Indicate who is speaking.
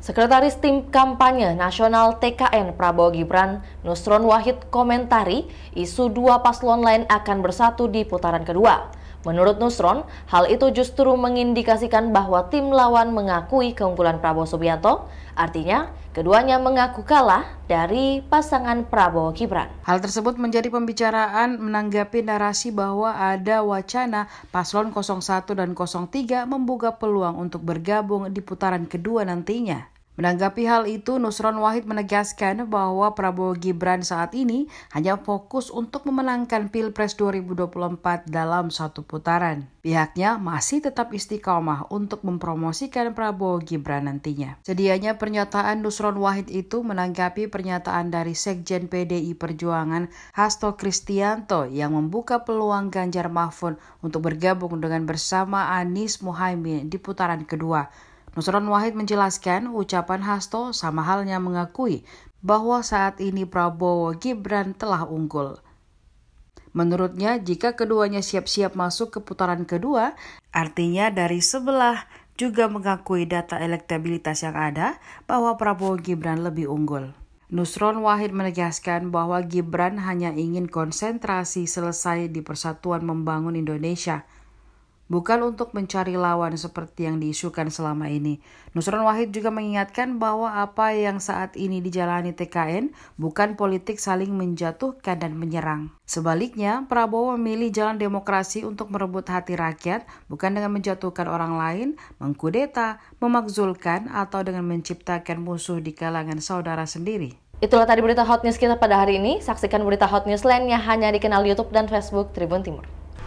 Speaker 1: Sekretaris Tim Kampanye Nasional TKN Prabowo Gibran, Nusron Wahid komentari isu dua paslon lain akan bersatu di putaran kedua. Menurut Nusron, hal itu justru mengindikasikan bahwa tim lawan mengakui keunggulan Prabowo Subianto, artinya keduanya mengaku kalah
Speaker 2: dari pasangan Prabowo Gibran. Hal tersebut menjadi pembicaraan menanggapi narasi bahwa ada wacana paslon 01 dan 03 membuka peluang untuk bergabung di putaran kedua nantinya. Menanggapi hal itu, Nusron Wahid menegaskan bahwa Prabowo Gibran saat ini hanya fokus untuk memenangkan Pilpres 2024 dalam satu putaran. Pihaknya masih tetap istiqomah untuk mempromosikan Prabowo Gibran nantinya. Sedianya pernyataan Nusron Wahid itu menanggapi pernyataan dari Sekjen PDI Perjuangan Hasto Kristianto yang membuka peluang Ganjar Mahfud untuk bergabung dengan bersama Anies Muhaimin di putaran kedua. Nusron Wahid menjelaskan ucapan Hasto sama halnya mengakui bahwa saat ini Prabowo Gibran telah unggul. Menurutnya, jika keduanya siap-siap masuk ke putaran kedua, artinya dari sebelah juga mengakui data elektabilitas yang ada bahwa Prabowo Gibran lebih unggul. Nusron Wahid menegaskan bahwa Gibran hanya ingin konsentrasi selesai di Persatuan Membangun Indonesia – bukan untuk mencari lawan seperti yang diisukan selama ini. Nusron Wahid juga mengingatkan bahwa apa yang saat ini dijalani TKN bukan politik saling menjatuhkan dan menyerang. Sebaliknya, Prabowo memilih jalan demokrasi untuk merebut hati rakyat, bukan dengan menjatuhkan orang lain, mengkudeta, memakzulkan, atau dengan menciptakan musuh di kalangan saudara sendiri. Itulah
Speaker 1: tadi berita hot news kita pada hari ini. Saksikan berita hot news lainnya hanya di di YouTube dan Facebook Tribun Timur.